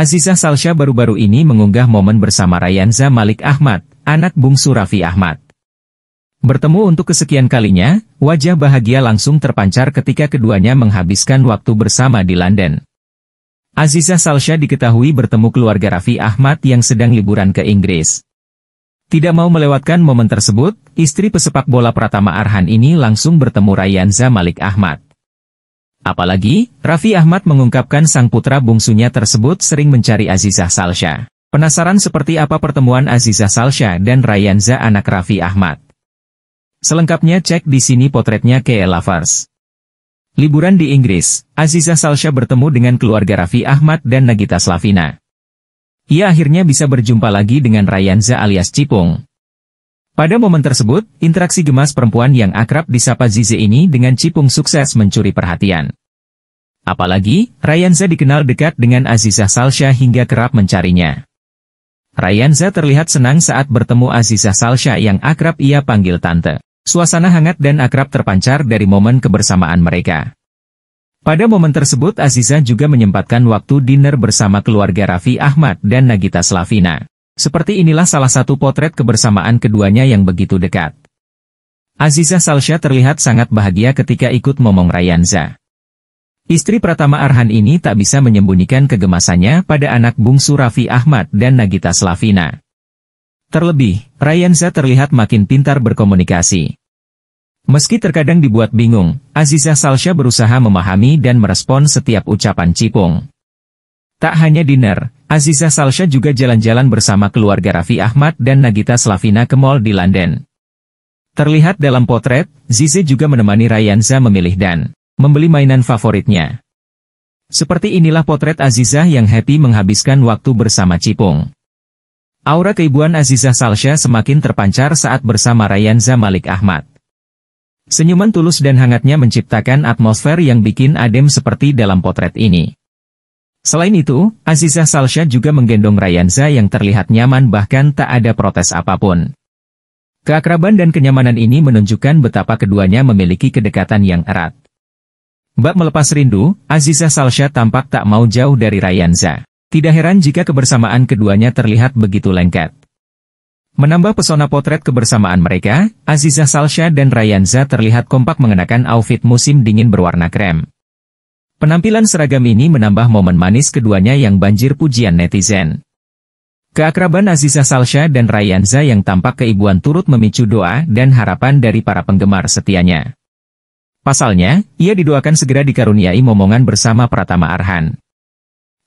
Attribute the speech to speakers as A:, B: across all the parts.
A: Aziza Salsha baru-baru ini mengunggah momen bersama Rayanza Malik Ahmad, anak bungsu Raffi Ahmad. Bertemu untuk kesekian kalinya, wajah bahagia langsung terpancar ketika keduanya menghabiskan waktu bersama di London. Aziza Salsha diketahui bertemu keluarga Raffi Ahmad yang sedang liburan ke Inggris. Tidak mau melewatkan momen tersebut, istri pesepak bola Pratama Arhan ini langsung bertemu Rayanza Malik Ahmad. Apalagi, Raffi Ahmad mengungkapkan sang putra bungsunya tersebut sering mencari Azizah Salsha. Penasaran seperti apa pertemuan Azizah Salsha dan Rayanza anak Raffi Ahmad. Selengkapnya cek di sini potretnya ke Lovers. Liburan di Inggris, Azizah Salsha bertemu dengan keluarga Raffi Ahmad dan Nagita Slavina. Ia akhirnya bisa berjumpa lagi dengan Rayanza alias Cipung, pada momen tersebut, interaksi gemas perempuan yang akrab disapa Zize ini dengan Cipung sukses mencuri perhatian. Apalagi, Rayanza dikenal dekat dengan Azizah Salsha hingga kerap mencarinya. Rayanza terlihat senang saat bertemu Azizah Salsha yang akrab ia panggil Tante. Suasana hangat dan akrab terpancar dari momen kebersamaan mereka. Pada momen tersebut Aziza juga menyempatkan waktu dinner bersama keluarga Rafi Ahmad dan Nagita Slavina. Seperti inilah salah satu potret kebersamaan keduanya yang begitu dekat. Aziza Salsha terlihat sangat bahagia ketika ikut momong Rayanza. Istri pertama Arhan ini tak bisa menyembunyikan kegemasannya pada anak bungsu Raffi Ahmad dan Nagita Slavina. Terlebih, Rayanza terlihat makin pintar berkomunikasi. Meski terkadang dibuat bingung, Aziza Salsha berusaha memahami dan merespon setiap ucapan Cipung. Tak hanya dinner, Aziza Salsha juga jalan-jalan bersama keluarga Raffi Ahmad dan Nagita Slavina ke mall di London. Terlihat dalam potret, Zizi juga menemani Ryanza memilih dan membeli mainan favoritnya. Seperti inilah potret Azizah yang happy menghabiskan waktu bersama Cipung. Aura keibuan Azizah Salsha semakin terpancar saat bersama Ryanza Malik Ahmad. Senyuman tulus dan hangatnya menciptakan atmosfer yang bikin adem seperti dalam potret ini. Selain itu, Azizah Salsha juga menggendong Rayanza yang terlihat nyaman bahkan tak ada protes apapun. Keakraban dan kenyamanan ini menunjukkan betapa keduanya memiliki kedekatan yang erat. Bak melepas rindu, Azizah Salsha tampak tak mau jauh dari Rayanza. Tidak heran jika kebersamaan keduanya terlihat begitu lengket. Menambah pesona potret kebersamaan mereka, Azizah Salsha dan Rayanza terlihat kompak mengenakan outfit musim dingin berwarna krem. Penampilan seragam ini menambah momen manis keduanya yang banjir pujian netizen. Keakraban Aziza Salsha dan Rayanza yang tampak keibuan turut memicu doa dan harapan dari para penggemar setianya. Pasalnya, ia didoakan segera dikaruniai momongan bersama Pratama Arhan.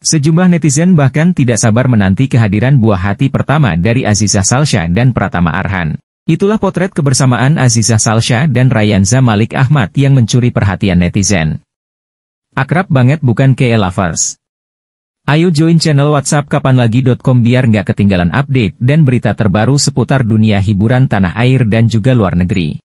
A: Sejumlah netizen bahkan tidak sabar menanti kehadiran buah hati pertama dari Aziza Salsha dan Pratama Arhan. Itulah potret kebersamaan Aziza Salsha dan Rayanza Malik Ahmad yang mencuri perhatian netizen. Akrab banget bukan KL lovers. Ayo join channel WhatsApp kapanlagi.com biar nggak ketinggalan update dan berita terbaru seputar dunia hiburan tanah air dan juga luar negeri.